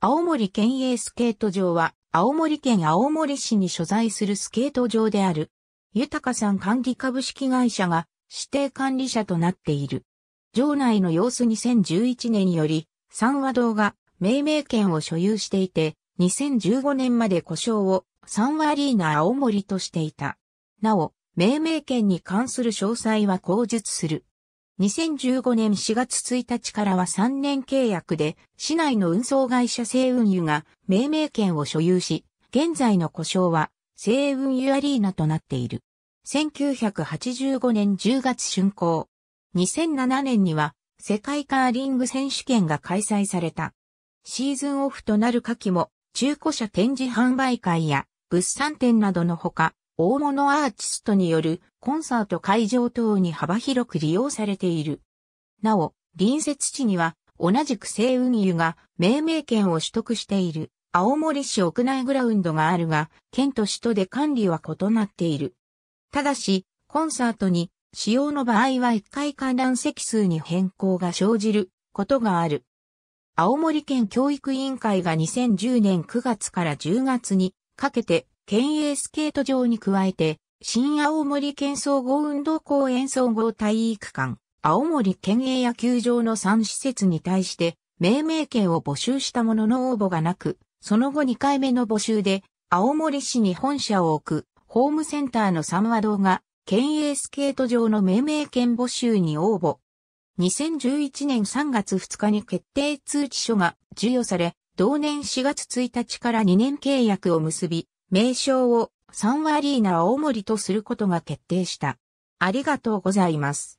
青森県営スケート場は、青森県青森市に所在するスケート場である。豊さん管理株式会社が指定管理者となっている。場内の様子2011年により、三和堂が命名権を所有していて、2015年まで故障を三和アリーナ青森としていた。なお、命名権に関する詳細は口述する。2015年4月1日からは3年契約で、市内の運送会社西運輸が命名権を所有し、現在の故障は西運輸アリーナとなっている。1985年10月竣工。2007年には世界カーリング選手権が開催された。シーズンオフとなる夏季も中古車展示販売会や物産展などのほか、大物アーティストによるコンサート会場等に幅広く利用されている。なお、隣接地には同じく西運輸が命名権を取得している青森市屋内グラウンドがあるが、県と市とで管理は異なっている。ただし、コンサートに使用の場合は1回観覧席数に変更が生じることがある。青森県教育委員会が2010年9月から10月にかけて県営スケート場に加えて、新青森県総合運動公園総合体育館、青森県営野球場の3施設に対して、命名権を募集したものの応募がなく、その後2回目の募集で、青森市に本社を置く、ホームセンターの三和堂が、県営スケート場の命名権募集に応募。2011年3月2日に決定通知書が授与され、同年4月1日から2年契約を結び、名称をサンワリーナ青森とすることが決定した。ありがとうございます。